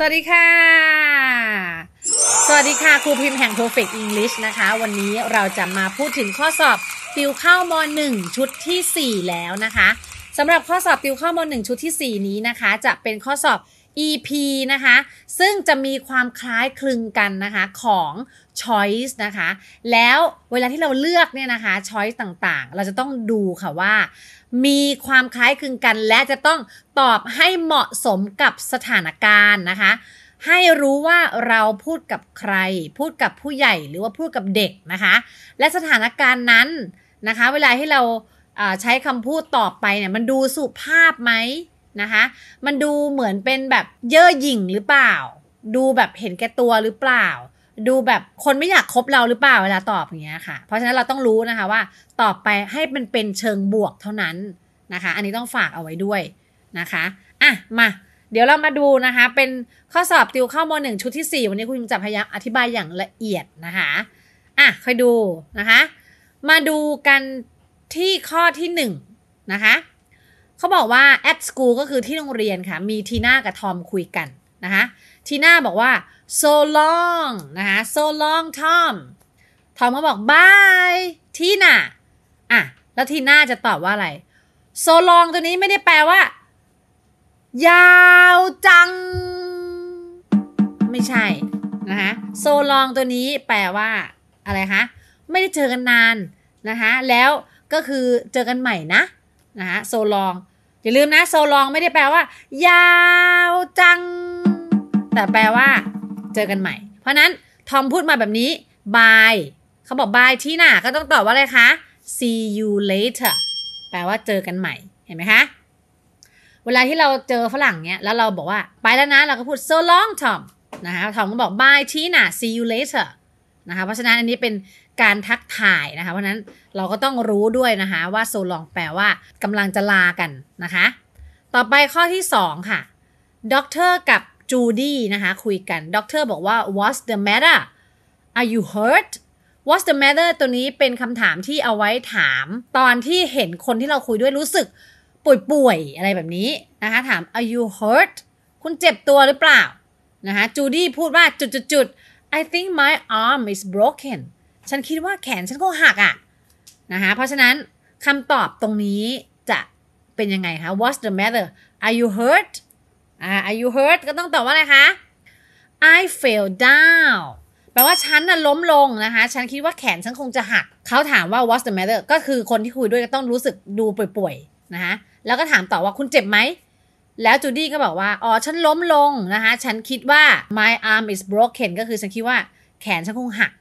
สวัสดีค่ะ สวัสดีค่ะครูพิมพ์แห่ง Perfect English นะคะ วันนี้เราจะมาพูดถึงข้อสอบติวเข้ามอ1ชุดที่ 4 แล้วนะคะสำหรับข้อสอบติวเข้ามอ1ชุดที่ 4 นี้นะคะ จะเป็นข้อสอบ EP นะคะซึ่งจะมีความคล้ายคลึงกันนะคะของ choice นะคะ แล้วเวลาที่เราเลือกเนี่ยนะคะ choice ต่าง ๆ เราจะต้องดูค่ะว่า มีความคล้ายคลึงกัน และจะต้องตอบให้เหมาะสมกับสถานการณ์นะคะ ให้รู้ว่าเราพูดกับใคร พูดกับผู้ใหญ่หรือว่าพูดกับเด็กนะคะ และสถานการณ์นั้นนะคะ เวลาที่เราใช้คำพูดตอบไปเนี่ย มันดูสุภาพไหมนะคะ มันดูเหมือนเป็นแบบเย่อหยิ่งหรือเปล่า ดูแบบเห็นแก่ตัวหรือเปล่าดูแบบคนไม่อยากคบเราหรือเปล่าเวลาตอบอย่างเงี้ยค่ะ เพราะฉะนั้นเราต้องรู้นะคะว่าตอบไปให้มันเป็นเชิงบวกเท่านั้นนะคะ อันนี้ต้องฝากเอาไว้ด้วยนะคะ อ่ะมา เดี๋ยวเรามาดูนะคะเป็นข้อสอบติวเข้ามหนึ่งชุดที่ 4 วันนี้คุณจะพยายามอธิบายอย่างละเอียดนะคะ อ่ะคอยดูนะคะมาดูกันที่ข้อที่1นนะคะเขาบอกว่า at school ก็คือที่โรงเรียนค่ะ มีทีน่ากับทอมคุยกันนะคะทีน่าบอกว่า so long นะคะ so long Tom Tom ก็บอก bye ทีน่าอ่ะแล้วทีน่าจะตอบว่าอะไร so long ตัวนี้ไม่ได้แปลว่า ยาวจัง ไม่ใช่นะคะ so long ตัวนี้แปลว่า อะไรคะ ไม่ได้เจอกันนานนะคะแล้วก็คือเจอกันใหม่นะนะคะโซล n g อย่าลืมนะ โซล n g ไม่ได้แปลว่า ยาวจัง แต่แปลว่าจอกันใหม่ เพราะนั้นทอมพูดมาแบบนี้บายเขาบอกบายที่หน้าก็ต้องตอบว่าอะไรคะ see you later แปลว่าเจอกันใหม่เห็นไหมคะเวลาที่เราเจอฝรั่งเนี้ยแล้วเราบอกว่าไปแล้วนะเราก็พูด so long Tom นะคะทอมก็บอก bye ที่หน้า see you later นะคะเพราะฉะนั้นอันนี้เป็นการทักทายนะคะเพราะนั้นเราก็ต้องรู้ด้วยนะคะว่า so long แปลว่ากำลังจะลากันนะคะต่อไปข้อที่2ค่ะด็อกเตอร์กับจูดี้นะคะคุยกัน ด็อกเตอร์บอกว่า what's the matter are you hurt what's the matter ตัวนี้เป็นคำถามที่เอาไว้ถามตอนที่เห็นคนที่เราคุยด้วยรู้สึกป่วยๆอะไรแบบนี้ นะคะ ถาม are you hurt คุณเจ็บตัวหรือเปล่า นะคะ จูดี้พูดว่าจุดๆ I think my arm is broken ฉันคิดว่าแขนฉันก็หักอะ่ะนะคะเพราะฉะนั้นคำตอบตรงนี้จะเป็นยังไงคะ What's the matter Are you hurt อ่า are you hurt ก็ต้องตอบว่า อะไรคะ I fell down แปลว่าฉันน่ะล้มลงนะคะ ฉันคิดว่าแขนฉันคงจะหัก เขาถามว่า what's the matter ก็คือคนที่คุยด้วยก็ต้องรู้สึกดูป่วยๆ นะคะ แล้วก็ถามต่อว่าคุณเจ็บไหม แล้วจูดี้ก็บอกว่า อ๋อ ฉันล้มลงนะคะ ฉันคิดว่า my arm is broken ก็คือฉันคิดว่าแขนฉันคงหัก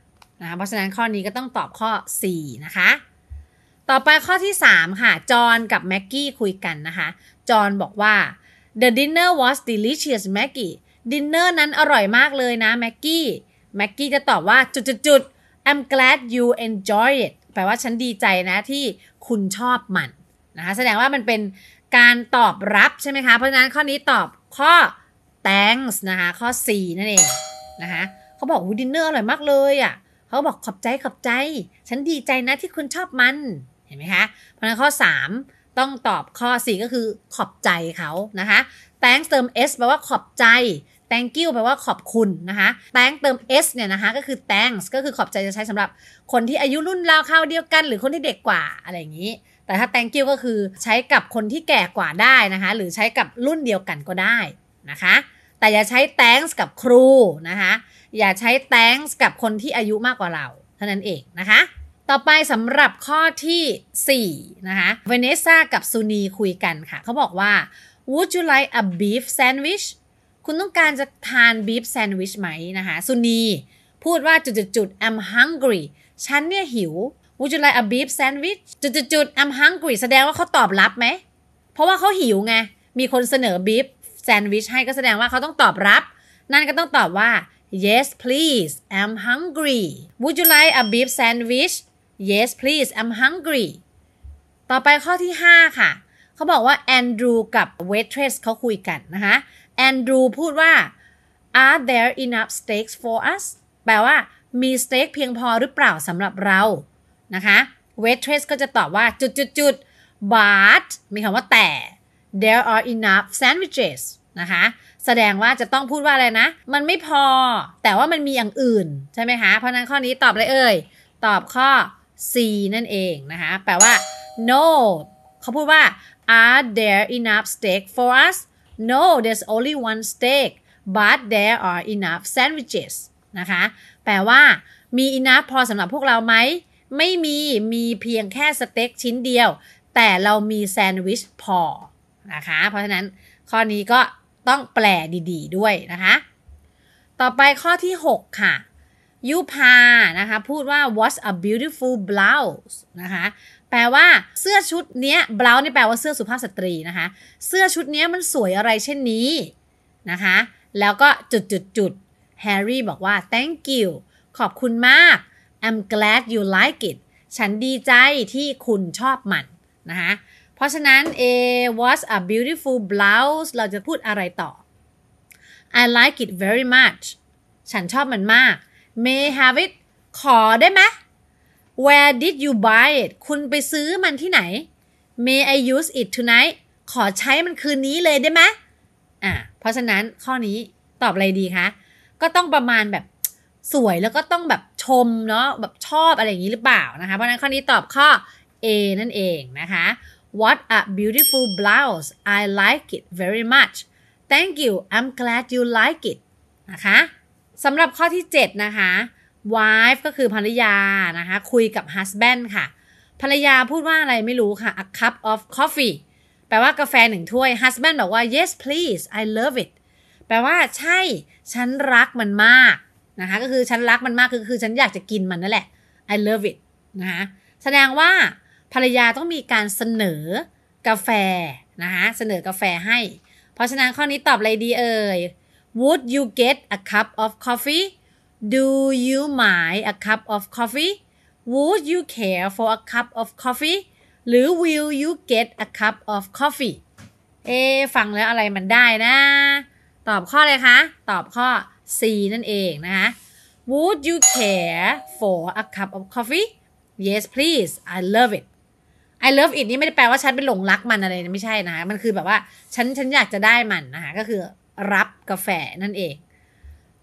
นะะเพราะฉะนั้นข้อนี้ก็ต้องตอบข้อ4นะคะ ต่อไปข้อที่3ค่ะ จอห์นกับแม็กกี้คุยกันนะคะ จอห์นบอกว่า The dinner was delicious Maggie ดินเนอร์นั้นอร่อยมากเลยนะ แม็กกี้ แม็กกี้จะตอบว่าจุดๆๆ I'm glad you enjoy it แปลว่าฉันดีใจนะที่คุณชอบมันนะคะแสดงว่ามันเป็นการตอบรับใช่ไหมคะ เพราะฉะนั้นข้อนี้ตอบข้อ thanks นะคะข้อ 4 นั่นเองนะคะเขาบอกดินเนอร์อร่อยมากเลยอะ่ะเขาบอกขอบใจขอบใจ ฉันดีใจนะที่คุณชอบมัน เห็นไหมคะ เพราะฉะนั้นข้อ 3ต้องตอบข้อ4ก็คือขอบใจเขานะคะ thanks เติม s แปลว่าขอบใจ thank you แปลว่าขอบคุณนะคะ thank เติม s เนี่ยนะคะก็คือ thanks ก็คือขอบใจจะใช้สำหรับคนที่อายุรุ่นราวข้าเดียวกันหรือคนที่เด็กกว่าอะไรอย่างนี้ แต่ถ้า thank you ก็คือใช้กับคนที่แก่กว่าได้นะคะ หรือใช้กับรุ่นเดียวกันก็ได้นะคะ แต่อย่าใช้ thanks กับครูนะคะ อย่าใช้ thanks กับคนที่อายุมากกว่าเรา เท่านั้นเองนะคะต่อไปสำหรับข้อที่ 4 นะคะ เวเนซ่ากับซูนีคุยกันค่ะ เขาบอกว่า Would you like a beef sandwich คุณต้องการจะทานบีฟแซนด์วิชไหมนะคะ ซูนีพูดว่าจุดๆ I'm hungry ฉันเนี่ยหิว Would you like a beef sandwich จุดๆ I'm hungry แสดงว่าเขาตอบรับไหม เพราะว่าเขาหิวไง มีคนเสนอบีฟแซนด์วิชให้ก็แสดงว่าเขาต้องตอบรับ นั่นก็ต้องตอบว่า yes please I'm hungry Would you like a beef sandwich Yes please I'm hungry ต่อไปข้อที่ 5 ค่ะ เขาบอกว่าแอนดรูกับเวทเทรสเขาคุยกันนะคะแอนดรูพูดว่า Are there enough steaks for us แปลว่ามีสเต็กเพียงพอหรือเปล่าสำหรับเรา นะคะ เวทเทรสก็จะตอบว่า จุดจุดจุด but มีคำว่าแต่ there are enough sandwiches นะคะ แสดงว่าจะต้องพูดว่าอะไรนะ มันไม่พอ แต่ว่ามันมีอย่างอื่นใช่ไหมคะ เพราะนั้นข้อนี้ตอบเลยเอ่ย ตอบข้อ C นั่นเองนะคะ แปลว่า no เขาพูดว่า are there enough steak for us no there's only one steak but there are enough sandwiches นะคะ แปลว่ามี enough พอสำหรับพวกเราไหม ไม่มี มีเพียงแค่สเต็กชิ้นเดียว แต่เรามีแซนด์วิชพอนะคะ เพราะฉะนั้นข้อนี้ก็ต้องแปลดีๆ ด้วยนะคะ ต่อไปข้อที่ 6 ค่ะยูพานะคะ พูดว่า what a beautiful blouse นะคะ แปลว่าเสื้อชุดเนี้ย blouse นี่แปลว่าเสื้อสุภาพสตรีนะคะ เสื้อชุดเนี้ยมันสวยอะไรเช่นนี้นะคะ แล้วก็จุดจุดจุดแฮร์รี่บอกว่า thank you ขอบคุณมาก I'm glad you like it ฉันดีใจที่คุณชอบมันนะคะ เพราะฉะนั้น A was a beautiful blouse เราจะพูดอะไรต่อ I like it very much ฉันชอบมันมาก may have it ขอได้ไหม where did you buy it คุณไปซื้อมันที่ไหน may I use it tonight ขอใช้มันคืนนี้เลยได้ไหมอ่ะเพราะฉะนั้นข้อนี้ตอบอะไรดีคะ ก็ต้องประมาณแบบสวยแล้วก็ต้องแบบชมเนาะแบบชอบอะไรอย่างนี้หรือเปล่านะคะ เพราะนั้นข้อนี้ตอบข้อ A นั่นเองนะคะ What a beautiful blouse I like it very much Thank you I'm glad you like it นะคะสำหรับข้อที่7นะคะ wife ก็คือภรรยานะคะคุยกับ husband ค่ะภรรยาพูดว่าอะไรไม่รู้ค่ะ a cup of coffee แปลว่ากาแฟหนึ่งถ้วย husband บอกว่า yes please I love it แปลว่าใช่ฉันรักมันมากนะคะก็คือฉันรักมันมากคือคือฉันอยากจะกินมันนั่นแหละ I love it นะคะแสดงว่า ภรรยาต้องมีการเสนอกาแฟนะคะเสนอกาแฟให้เพราะฉะนั้นข้อนี้ตอบเลยดีเอ่ย Would you get a cup of coffee Do you mind a cup of coffee Would you care for a cup of coffee หรือ Will you get a cup of coffee เอ๊ฟังแล้วอะไรมันได้นะ ตอบข้อเลยคะตอบข้อ C นั่นเองนะคะ Would you care for a cup of coffee Yes please I love it I love it นี่ไม่ได้แปลว่าฉันเป็นหลงรักมันอะไรนะไม่ใช่นะคะมันคือแบบว่า ฉันฉันอยากจะได้มันนะคะ ก็คือรับกาแฟนั่นเอง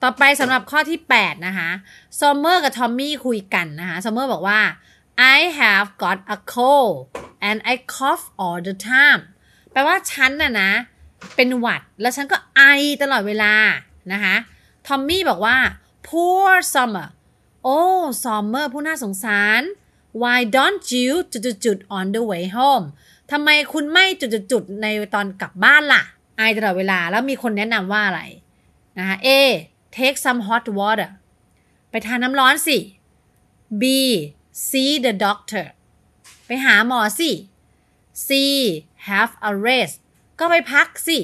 ต่อไปสำหรับข้อที่ 8 นะคะซอมเมอร์กับทอมมี่คุยกันนะคะซอมเมอร์บอกว่า I have got a cold and I cough all the time แปลว่าฉันน่ะนะเป็นหวัด แล้วฉันก็ไอตลอดเวลา นะคะ ทอมมี่บอกว่า poor summer โอ้ซอมเมอร์ผู้น่าสงสาร why don't you จุดจุด on the way home ทำไมคุณไม่จุดจุดในตอนกลับบ้านล่ะไอตลอดเวลา แล้วมีคนแนะนำว่าอะไรนะคะเอ take some hot water ไปทานน้ำร้อนสิ B see the doctor ไปหาหมอสิ C have a rest ก็ไปพักสิ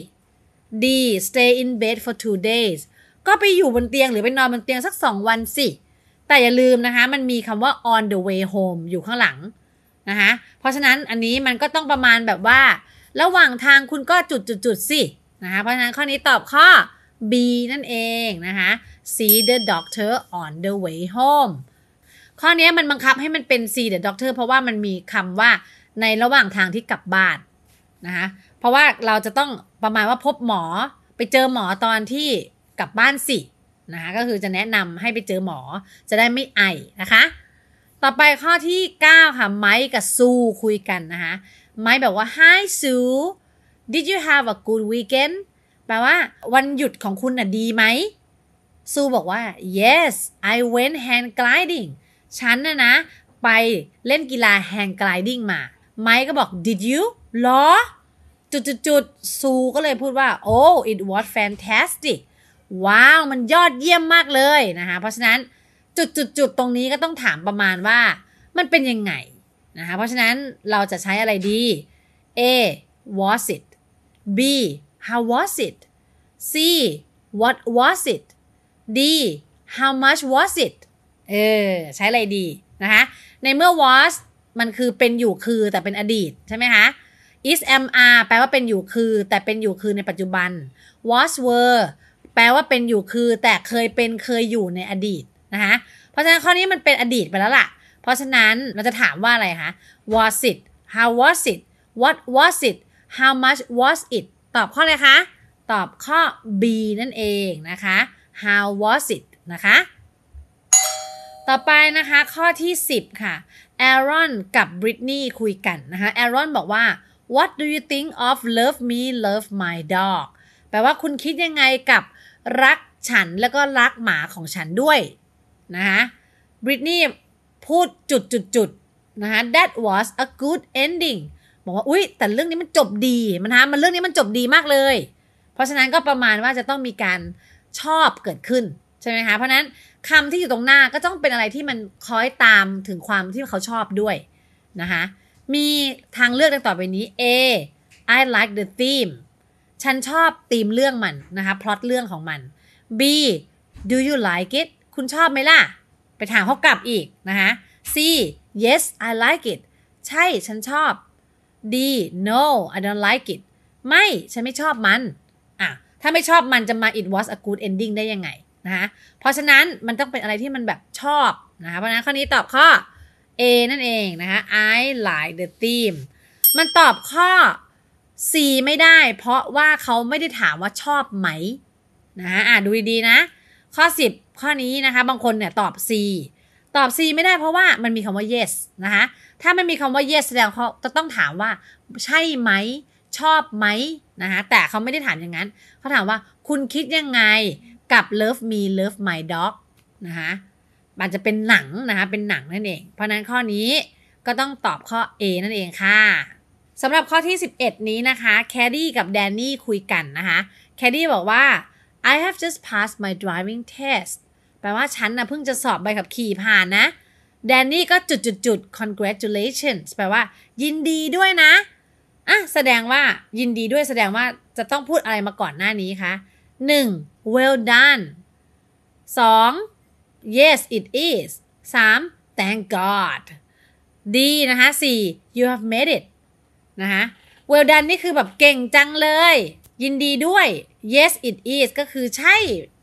D stay in bed for two days ก็ไปอยู่บนเตียงหรือไปนอนบนเตียงสักสองวันสิ แต่อย่าลืมนะคะมันมีคำว่า on the way home อยู่ข้างหลังนะคะเพราะฉะนั้นอันนี้มันก็ต้องประมาณแบบว่าระหว่างทางคุณก็จุดจุดจุดสินะคะเพราะฉะนั้นข้อนี้ตอบข้อ B นั่นเองนะคะ see the doctor on the way home ข้อนี้มันบังคับให้มันเป็น see the doctor เพราะว่ามันมีคำว่าในระหว่างทางที่กลับบ้านนะคะเพราะว่าเราจะต้องประมาณว่าพบหมอไปเจอหมอตอนที่กลับบ้าน สินะคะก็คือจะแนะนำให้ไปเจอหมอจะได้ไม่ไอนะคะ ต่อไปข้อที่ 9 ค่ะ ไมค์กับซูคุยกันนะคะไม่แบบว่า Hi Sue Did you have a good weekend แปลว่าวันหยุดของคุณน่ะดีไหมซูบอกว่า yes I went h a n d gliding ฉันน่ะนะ ไปเล่นกีฬา h a n ก gliding มา ไมค์ก็บอก did you หรอ จุดๆจุดซูก็เลยพูดว่า oh it was fantastic ว้าว มันยอดเยี่ยมมากเลยนะคะเพราะฉะนั้น จุดๆจุดตรงนี้ก็ต้องถามประมาณว่ามันเป็นยังไงนะคะเพราะฉะนั้นเราจะใช้อะไรดี A was it B how was it C what was it D how much was it เออใช้อะไรดีนะคะในเมื่อ was มันคือเป็นอยู่คือแต่เป็นอดีตใช่ไหมคะ is am are แปลว่าเป็นอยู่คือ แต่เป็นอยู่คือในปัจจุบัน was were แปลว่าเป็นอยู่คือแต่เคยเป็นเคยอยู่ในอดีตนะคะเพราะฉะนั้นข้อนี้มันเป็นอดีตไปแล้วล่ะเพราะฉะนั้นเราจะถามว่าอะไรคะ was it how was it what was it how much was it ตอบข้ออะไรคะ ตอบข้อ B นั่นเองนะคะ how was it นะคะ ต่อไปนะคะข้อที่ 10 ค่ะ แอรอนกับบริตนี่คุยกันนะคะ แอรอนบอกว่า what do you think of love me love my dog แปลว่าคุณคิดยังไงกับรักฉันแล้วก็รักหมาของฉันด้วย นะคะ บริตนี่พูดจุดจุดจุดนะคะ that was a good ending บอกว่า อุ๊ยแต่เรื่องนี้มันจบดี มันฮะ มันเรื่องนี้มันจบดีมากเลย เพราะฉะนั้นก็ประมาณว่าจะต้องมีการชอบเกิดขึ้นใช่ไหมคะ เพราะนั้นคำที่อยู่ตรงหน้าก็ต้องเป็นอะไรที่มันคล้อยตามถึงความที่เขาชอบด้วยนะคะมีทางเลือกดังต่อไปนี้ A I like the theme ฉันชอบธีมเรื่องมันนะคะพล็อตเรื่องของมัน B do you like it คุณชอบไหมล่ะไปถามเขากลับอีกนะคะ C yes I like it ใช่ฉันชอบ D no I don't like it ไม่ ฉันไม่ชอบมัน อ่ะถ้าไม่ชอบมันจะมา it was a good ending ได้ยังไงนะคะเพราะฉะนั้นมันต้องเป็นอะไรที่มันแบบชอบนะคะเพราะนั้นข้อนี้ตอบข้อ A นั่นเองนะคะ I like the theme มันตอบข้อ C ไม่ได้เพราะว่าเขาไม่ได้ถามว่าชอบไหมนะะอ่ะดูดีๆนะข้อ 10 ข้อนี้นะคะ บางคนเนี่ยตอบ C ตอบ C ไม่ได้เพราะว่ามันมีคำว่า yes นะคะถ้ามันมีคำว่า yes แสดงเขาจะต้องถามว่าใช่ไหมชอบไหมนะคะแต่เขาไม่ได้ถามอย่างนั้นเขาถามว่าคุณคิดยังไงกับ love me love my dog นะคะมันจะเป็นหนังนะคะเป็นหนังนั่นเอง เพราะนั้นข้อนี้ก็ต้องตอบข้อ A นั่นเองค่ะสำหรับข้อที่ 11 นี้นะคะแคดดี้กับแดนนี่คุยกันนะคะแคดดี้บอกว่า I have just passed my driving test แปลว่าฉันนะเพิ่งจะสอบใบขับขี่ผ่านนะแดนนี่ก็จุดจุดจุด congratulations แปลว่า ยินดีด้วยนะ อ่ะแสดงว่ายินดีด้วยแสดงว่าจะต้องพูดอะไรมาก่อนหน้านี้คะ 1. well done 2. yes it is 3. thank god ดีนะคะ 4. you have made it นะคะ well done นี่คือแบบเก่งจังเลย ยินดีด้วย yes it is ก็คือใช่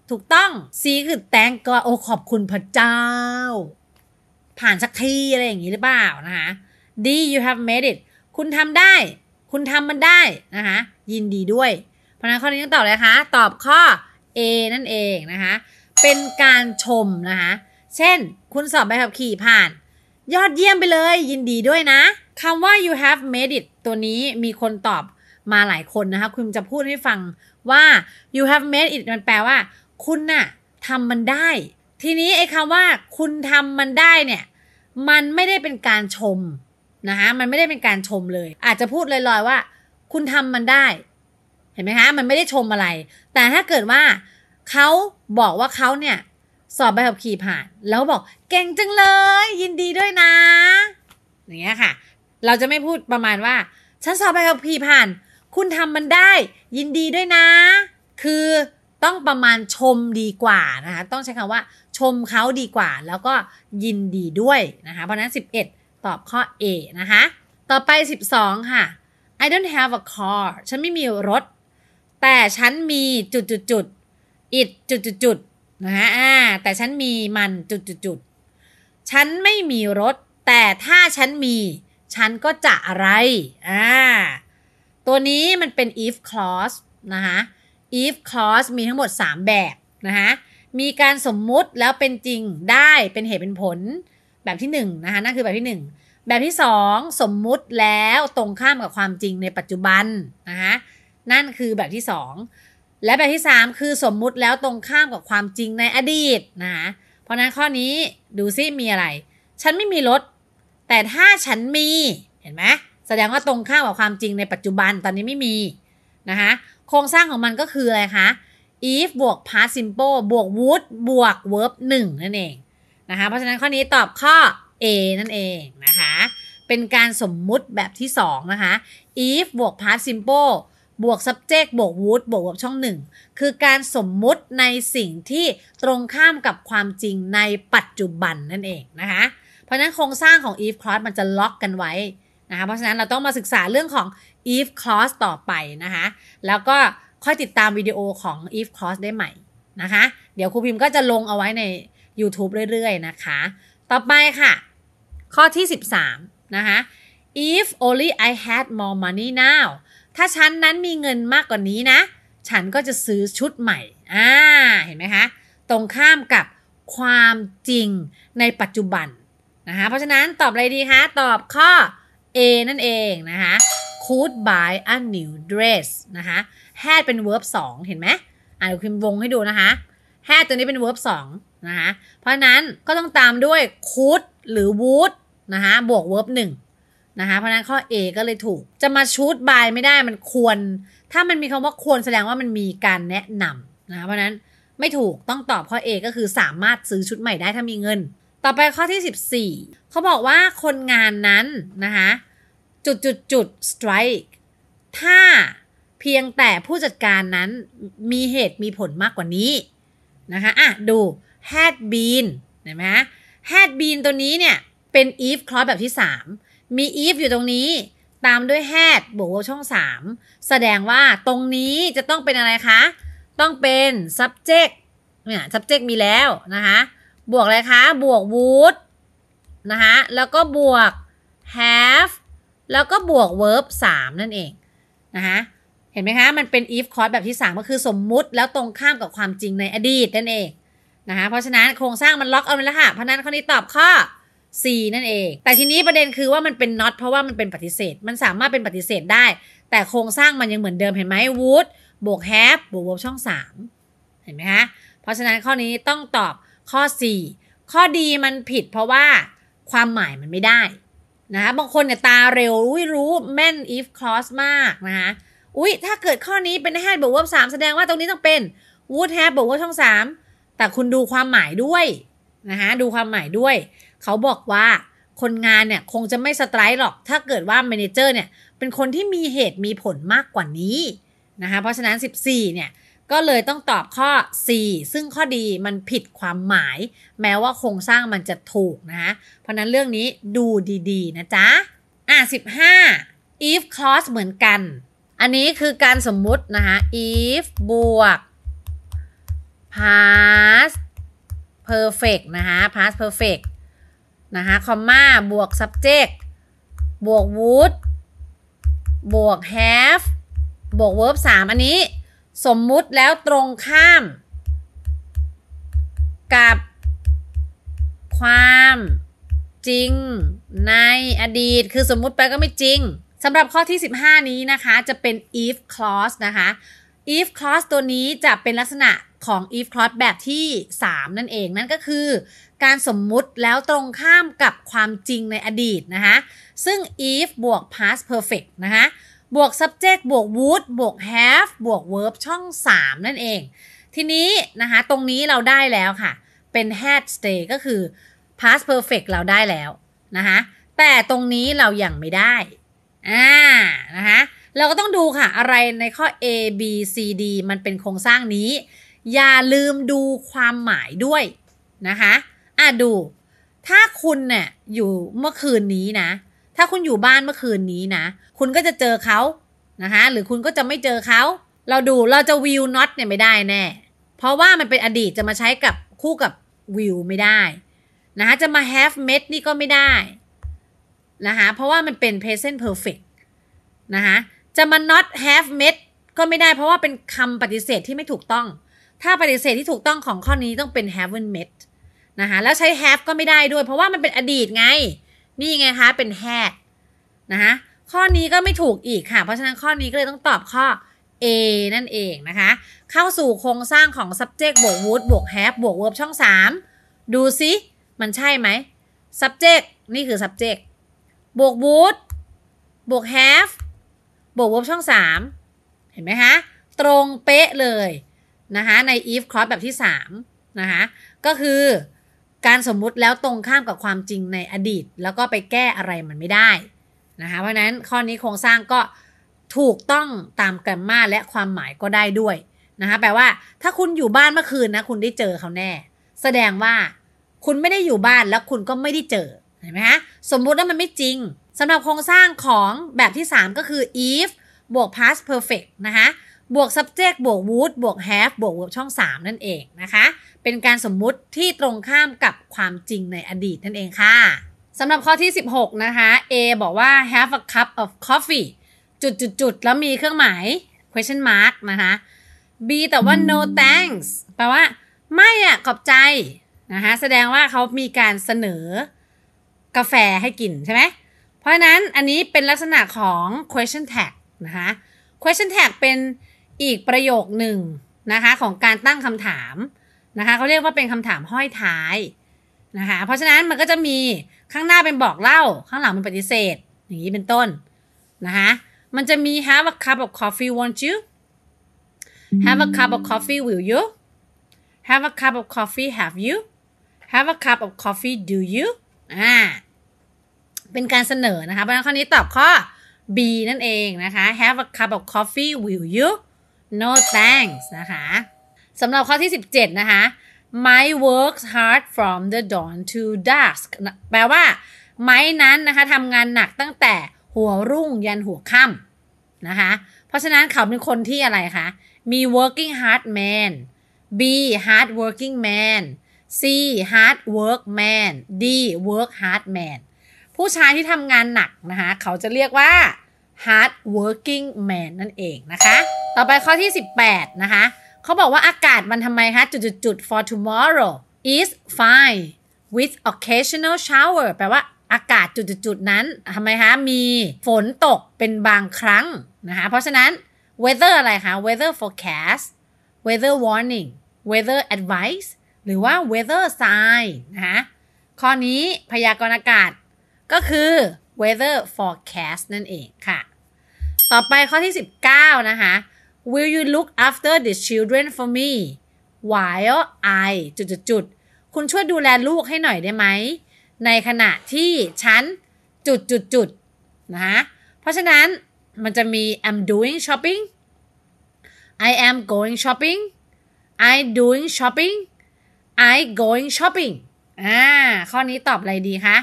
ถูกต้อง C คือ thank God โอขอบคุณพระเจ้า ผ่านสักทีอะไรอย่างนี้หรือเปล่านะคะ D you have made it คุณทำได้ คุณทำมันได้นะคะยินดีด้วย เพราะนั้นข้อนี้ต้องตอบเลยคะ ตอบข้อ A นั่นเองนะคะเป็นการชมนะคะ เช่นคุณสอบใบขับขี่ผ่าน ยอดเยี่ยมไปเลยยินดีด้วยนะคำว่า you have made it ตัวนี้มีคนตอบมาหลายคนนะคะคุณจะพูดให้ฟังว่า you have made it มันแปลว่า คุณน่ะทำมันได้ ทีนี้ไอ้คำว่า คุณทำมันได้เนี่ย มันไม่ได้เป็นการชมนะคะมันไม่ได้เป็นการชมเลย อาจจะพูดลอยๆว่า คุณทำมันได้ เห็นไหมคะ มันไม่ได้ชมอะไร แต่ถ้าเกิดว่า เขาบอกว่าเขาเนี่ยสอบใบขับขี่ผ่าน แล้วบอก เก่งจังเลยยินดีด้วยนะ อย่างเงี้ยค่ะเราจะไม่พูดประมาณว่าฉันสอบใบขับขี่ผ่านคุณทำมันได้ยินดีด้วยนะ คือต้องประมาณชมดีกว่านะคะต้องใช้คำว่าชมเขาดีกว่า แล้วก็ยินดีด้วยนะคะเพราะนั้น 11 ตอบข้อ A นะคะต่อไป 12ค่ะ I don't have a car ฉันไม่มีรถ แต่ฉันมีจุดจุดจุด it จุดจุดจุดนะฮะแต่ฉันมีมันจุดจุดจุดฉันไม่มีรถ แต่ถ้าฉันมีฉันก็จะอะไรอ่าตัวนี้มันเป็น if clause นะคะ if clause มีทั้งหมด 3 แบบนะคะมีการสมมุติแล้วเป็นจริงได้เป็นเหตุเป็นผลแบบที่1นนะคะนั่นคือแบบที่1 แบบที่ 2 สมมุติแล้วตรงข้ามกับความจริงในปัจจุบันนะคะนั่นคือแบบที่ 2 และแบบที่ 3 คือสมมุติแล้วตรงข้ามกับความจริงในอดีตนะคะเพราะนั้นข้อนี้ดูซิมีอะไร ฉันไม่มีรถ แต่ถ้าฉันมีเห็นไหมแสดงว่าตรงข้ามกับความจริงในปัจจุบันตอนนี้ไม่มีนะคะโครงสร้างของมันก็คืออะไรคะ if บวก past simple บวก would บวก verb 1นั่นเองนะคะเพราะฉะนั้นข้อนี้ตอบข้อ A นั่นเองนะคะเป็นการสมมุติแบบที่2นะคะ if บวก past simple บวก subject บวก would บวก verb ช่อง 1 คือการสมมุติในสิ่งที่ตรงข้ามกับความจริงในปัจจุบันนั่นเองนะคะเพราะฉะนั้นโครงสร้างของ if clause มันจะล็อกกันไว้นะคะเพราะฉะนั้นเราต้องมาศึกษาเรื่องของ if clause ต่อไปนะคะ แล้วก็ค่อยติดตามวิดีโอของ if clause ได้ใหม่นะคะ เดี๋ยวครูพิมพ์ก็จะลงเอาไว้ใน YouTube เรื่อยๆนะคะ ต่อไปค่ะ ข้อที่ 13นะคะ if only I had more money now ถ้าฉันนั้นมีเงินมากกว่านนี้นะ ฉันก็จะซื้อชุดใหม่ อ่า เห็นไหมคะ ตรงข้ามกับความจริงในปัจจุบันนะคะ เพราะฉะนั้นตอบอะไรดีคะตอบข้อ A นั่นเองนะคะ could buy a new dress นะคะ had เป็น verb 2เห็นไหมอ่านคิมวงให้ดูนะคะ had ตัวนี้เป็น verb 2นะคะเพราะนั้นก็ต้องตามด้วย could หรือ would นะคะบวก verb 1นะคะเพราะนั้นข้อ A ก็เลยถูกจะมาชูด buy ไม่ได้มันควร ถ้ามันมีคำว่าควรแสดงว่ามันมีการแนะนำนะคะเพราะนั้นไม่ถูกต้องตอบข้อ A ก็คือสามารถซื้อชุดใหม่ได้ถ้ามีเงิน ต่อไปข้อที่ 14เขาบอกว่าคนงานนั้นนะคะจุดจุดจุด strike ถ้าเพียงแต่ผู้จัดการนั้นมีเหตุมีผลมากกว่านี้นะคะอ่ะดู had been เห็นไหม had been ตัวนี้เนี่ย เป็น if clause แบบที่ 3 มี if อยู่ตรงนี้ตามด้วย had บวกช่อง 3 แสดงว่าตรงนี้จะต้องเป็นอะไรคะ ต้องเป็น subject เนี่ย subject มีแล้วนะคะ บวก อะไรคะ บวก would นะคะแล้วก็บวก have แล้วก็บวก verb 3 นั่นเองนะคะเห็นไหมคะมันเป็น if clause แบบที่ 3 ก็คือสมมุติแล้วตรงข้ามกับความจริงในอดีตนั่นเองนะคะเพราะฉะนั้นโครงสร้างมันล็อกเอาไว้แล้วค่ะเพราะนั้นข้อนี้ตอบข้อ C นั่นเอง แต่ทีนี้ประเด็นคือว่ามันเป็น not เพราะว่ามันเป็นปฏิเสธมันสามารถเป็นปฏิเสธได้ แต่โครงสร้างมันยังเหมือนเดิมเห็นไหม would บวก have บวกวงช่อง3เห็นไหมคะเพราะฉะนั้นข้อนี้ต้องตอบข้อ c ข้อดีมันผิด เพราะว่าความหมายมันไม่ได้นะคะบางคนเนี่ยตาเร็วอุ้ยรู้ แม่น if clause มากนะคะอุ้ยถ้าเกิดข้อนี้เป็น had บก verb 3แสดงว่าตรงนี้ต้องเป็น would have บก verb ช่อง 3 แต่คุณดูความหมายด้วยนะคะดูความหมายด้วย เขาบอกว่าคนงานเนี่ยคงจะไม่สไตร์หรอกถ้าเกิดว่าแมนเจอร์เนี่ยเป็นคนที่มีเหตุมีผลมากกว่านี้นะคะเพราะฉะนั้น 14เนี่ยก็เลยต้องตอบข้อ C ซึ่งข้อดีมันผิดความหมายแม้ว่าโครงสร้างมันจะถูกนะเพราะนั้นเรื่องนี้ดูดีๆนะจ๊ะ อ่ะ15 if clause เหมือนกัน อันนี้คือการสมมุตินะคะ if บวก past perfect นะคะ past perfect นะคะคอมมาบวก subject บวก would บวก have บวก verb 3 อันนี้สมมุติแล้วตรงข้ามกับความจริงในอดีต คือสมมุติไปก็ไม่จริงสำหรับข้อที่ 15 นี้นะคะจะเป็น if clause นะคะ if clause ตัวนี้จะเป็นลักษณะของ if clause แบบที่ 3 นั่นเอง นั่นก็คือการสมมุติแล้วตรงข้ามกับความจริงในอดีตนะคะซึ่ง if บวก past perfect นะคะบวก subject บวก would บวก have บวก verb ช่อง 3 นั่นเอง ทีนี้นะคะตรงนี้เราได้แล้วค่ะ เป็น had stay ก็คือ past perfect เราได้แล้วนะคะแต่ตรงนี้เรายัางไม่ได้อ่านะคะเราก็ต้องดูค่ะ อะไรในข้อ A B C D มันเป็นโครงสร้างนี้ อย่าลืมดูความหมายด้วย นะคะอ่ะดู ถ้าคุณเนี่ยอยู่เมื่อคืนนี้นะถ้าคุณอยู่บ้านเมื่อคืนนี้นะคุณก็จะเจอเขานะคะหรือคุณก็จะไม่เจอเขา เราดูเราจะวิวน็อตเนี่ยไม่ได้แน่เพราะว่ามันเป็นอดีตจะมาใช้กับคู่กับวิวไม่ได้นะคะจะมา have met นี่ก็ไม่ได้นะคะเพราะว่ามันเป็น present perfect นะคะจะมา not have met ก็ไม่ได้เพราะว่าเป็นคำปฏิเสธที่ไม่ถูกต้อง ถ้าปฏิเสธที่ถูกต้องของข้อนี้ต้องเป็น haven't met นะคะแล้วใช้ have ก็ไม่ได้ด้วยเพราะว่ามันเป็นอดีตไงนี่ไงคะเป็นแหกนะคะข้อนี้ก็ไม่ถูกอีกค่ะเพราะฉะนั้นข้อนี้ก็เลยต้องตอบข้อ A นั่นเองนะคะเข้าสู่โครงสร้างของ subject บวก would บวก have บวก verb ช่อง 3 ดูซิมันใช่ไหม subject นี่คือ subject บวก would บวก have บวก verb ช่อง 3 เห็นไหมคะ ตรงเป๊ะเลยนะคะใน if clause แบบที่3นะคะก็คือการสมมุติแล้วตรงข้ามกับความจริงในอดีต แล้วก็ไปแก้อะไรมันไม่ได้นะคะเพราะนั้นข้อนี้โครงสร้างก็ถูกต้องตามกรมมาและความหมายก็ได้ด้วยนะคะแปลว่า ถ้าคุณอยู่บ้านเมื่อคืนนะคุณได้เจอเขาแน่แสดงว่าคุณไม่ได้อยู่บ้านแล้วคุณก็ไม่ได้เจอเห็นไหมคะสมมุติว่ามันไม่จริงสำหรับโครงสร้างของแบบที่3ก็คือ if บวก past perfect นะคะบวก subject บวก would บวก have บวก verb ช่อง 3 นั่นเองนะคะ เป็นการสมมุติที่ตรงข้ามกับความจริงในอดีตนั่นเองค่ะสำหรับข้อที่ 16นะคะ A บอกว่า have a cup of coffee จุดจุดจุดแล้วมีเครื่องหมาย question mark นะคะ B แต่ว่า no thanks แปลว่าไม่อะขอบใจนะคะแสดงว่าเขามีการเสนอกาแฟให้กินใช่ไหม เพราะนั้นอันนี้เป็นลักษณะของ question tag นะคะ question tag เป็นอีกประโยคหนึ่งนะคะของการตั้งคำถามนะคะเขาเรียกว่าเป็นคำถามห้อยท้ายนะคะ เพราะฉะนั้นมันก็จะมีข้างหน้าเป็นบอกเล่า ข้างหลังเป็นปฏิเสธ อย่างนี้เป็นต้นนะคะ มันจะมี have a cup of coffee won't you have a cup of coffee will you have a cup of coffee have you have a cup of coffee do you อ่าเป็นการเสนอนะคะเพราะฉะนั้นข้อนี้ตอบข้อ B นั่นเองนะคะ have a cup of coffee will you no thanks นะคะสำหรับข้อที่ 17 นะคะ my works hard from the dawn to dusk แปลว่า ไม้นั้นนะคะทำงานหนักตั้งแต่หัวรุ่งยันหัวค่ำนะคะเพราะฉะนั้นเขาเป็นคนที่อะไรคะมี working hard man B hard working man C hard work man D work hard man ผู้ชายที่ทำงานหนักนะคะ เขาจะเรียกว่า hard working man นั่นเองนะคะต่อไปข้อที่ 18นะคะเขาบอกว่าอากาศมันทำไมคะจุดจุด for tomorrow is fine with occasional shower แปลว่าอากาศจุดจุดนั้นทำไมคะมีฝนตกเป็นบางครั้งนะคะ เพราะฉะนั้น weather อะไรคะ weather forecast weather warning weather advice หรือว่า weather sign นะคะข้อนี้พยากรณ์อากาศก็คือ weather forecast นั่นเองค่ะ ต่อไปข้อที่ 19 นะคะ will you look after the children for me while I จุดจุดคุณช่วยดูแลลูกให้หน่อยได้ไหมในขณะที่ ฉัน จุดจุดจุดนะฮะเพราะฉะนั้นมันจะมี I'm doing shopping I am going shopping I doing shopping I going shopping อ่าข้อนี้ตอบอะไรดีคะ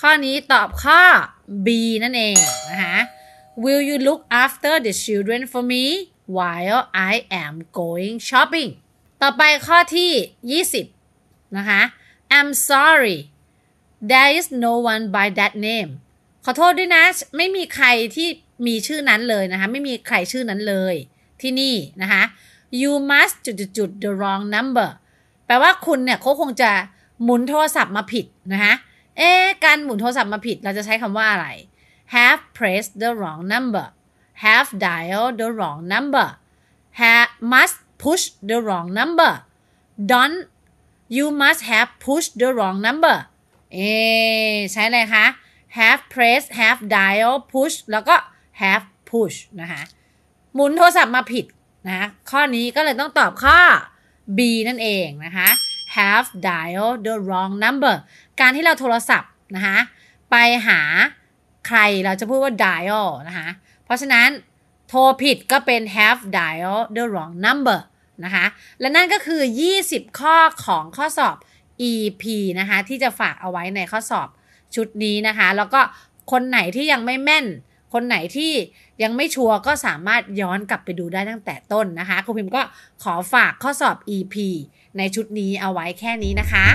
ข้อนี้ตอบข้อ B นั่นเองนะคะ Will you look after the children for me while I am going shopping ต่อไปข้อที่ 20นะคะ I'm sorry there is no one by that name ขอโทษด้วยนะ ไม่มีใครที่มีชื่อนั้นเลยนะคะ ไม่มีใครชื่อนั้นเลยที่นี่นะคะ you must จุดจุด the wrong number แปลว่าคุณเนี่ยเขาคงจะหมุนโทรศัพท์มาผิดนะคะ เอ๊การหมุนโทรศัพท์มาผิดเราจะใช้คำว่าอะไร have pressed the wrong number have dialed the wrong number have must push the wrong number don't you must have pushed the wrong number เอใช้อะไรคะ have press e d have dial e d push แล้วก็ have push นะคะ หมุนโทรศัพท์มาผิดนะ ข้อนี้ก็เลยต้องตอบข้อ B นั่นเองนะคะ have dialed the wrong number การที่เราโทรศัพท์นะคะไปหาใครเราจะพูดว่า dial นะคะราะฉะนั้นโทรผิดก็เป็น have dialed the wrong number นะคะ และนั่นก็คือ 20 ข้อของข้อสอบ EP นะคะ ที่จะฝากเอาไว้ในข้อสอบชุดนี้นะคะ แล้วก็คนไหนที่ยังไม่แม่น คนไหนที่ยังไม่ชัวร์ก็สามารถย้อนกลับไปดูได้ตั้งแต่ต้นนะคะ ครูพิมพ์ก็ขอฝากข้อสอบ EP ในชุดนี้เอาไว้แค่นี้นะคะ